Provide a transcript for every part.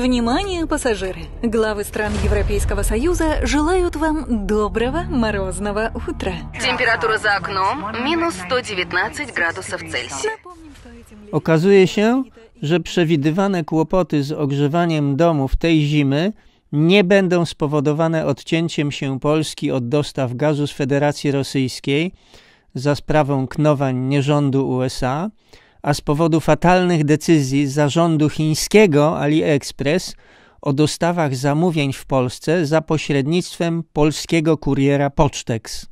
Внимание, пассажиры! Главы стран Европейского Союза желают вам доброго морозного утра. Temperatura za oknem minus 119 gradusów Celsjusza. Okazuje się, że przewidywane kłopoty z ogrzewaniem domów tej zimy nie będą spowodowane odcięciem się Polski od dostaw gazu z Federacji Rosyjskiej za sprawą knowań nierządu USA, a z powodu fatalnych decyzji zarządu chińskiego AliExpress o dostawach zamówień w Polsce za pośrednictwem polskiego kuriera Pocztex.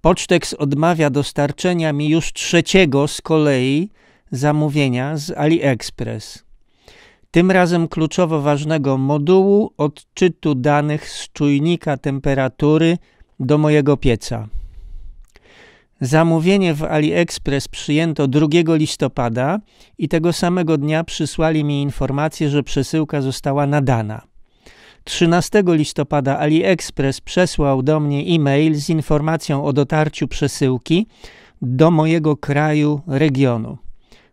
Pocztex odmawia dostarczenia mi już trzeciego z kolei zamówienia z AliExpress. Tym razem kluczowo ważnego modułu odczytu danych z czujnika temperatury do mojego pieca. Zamówienie w AliExpress przyjęto 2 listopada i tego samego dnia przysłali mi informację, że przesyłka została nadana. 13 listopada AliExpress przesłał do mnie e-mail z informacją o dotarciu przesyłki do mojego kraju, regionu.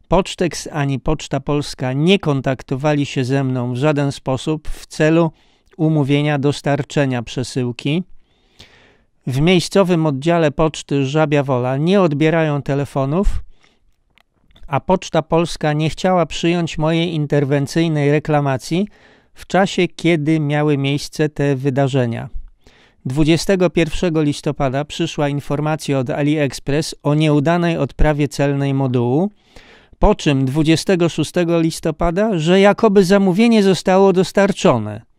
Pocztex ani Poczta Polska nie kontaktowali się ze mną w żaden sposób w celu umówienia dostarczenia przesyłki w miejscowym oddziale poczty Żabia Wola nie odbierają telefonów, a Poczta Polska nie chciała przyjąć mojej interwencyjnej reklamacji w czasie, kiedy miały miejsce te wydarzenia. 21 listopada przyszła informacja od AliExpress o nieudanej odprawie celnej modułu, po czym 26 listopada, że jakoby zamówienie zostało dostarczone –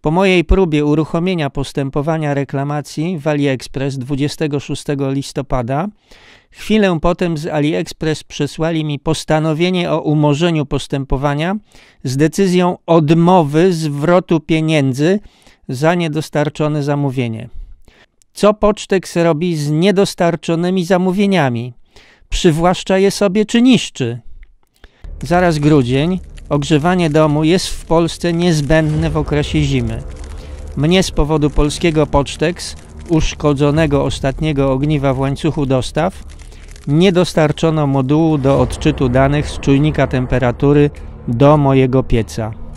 po mojej próbie uruchomienia postępowania reklamacji w AliExpress 26 listopada, chwilę potem z AliExpress przesłali mi postanowienie o umorzeniu postępowania z decyzją odmowy zwrotu pieniędzy za niedostarczone zamówienie. Co Pocztek robi z niedostarczonymi zamówieniami? Przywłaszcza je sobie czy niszczy? Zaraz grudzień, Ogrzewanie domu jest w Polsce niezbędne w okresie zimy. Mnie z powodu polskiego pocztex uszkodzonego ostatniego ogniwa w łańcuchu dostaw, nie dostarczono modułu do odczytu danych z czujnika temperatury do mojego pieca.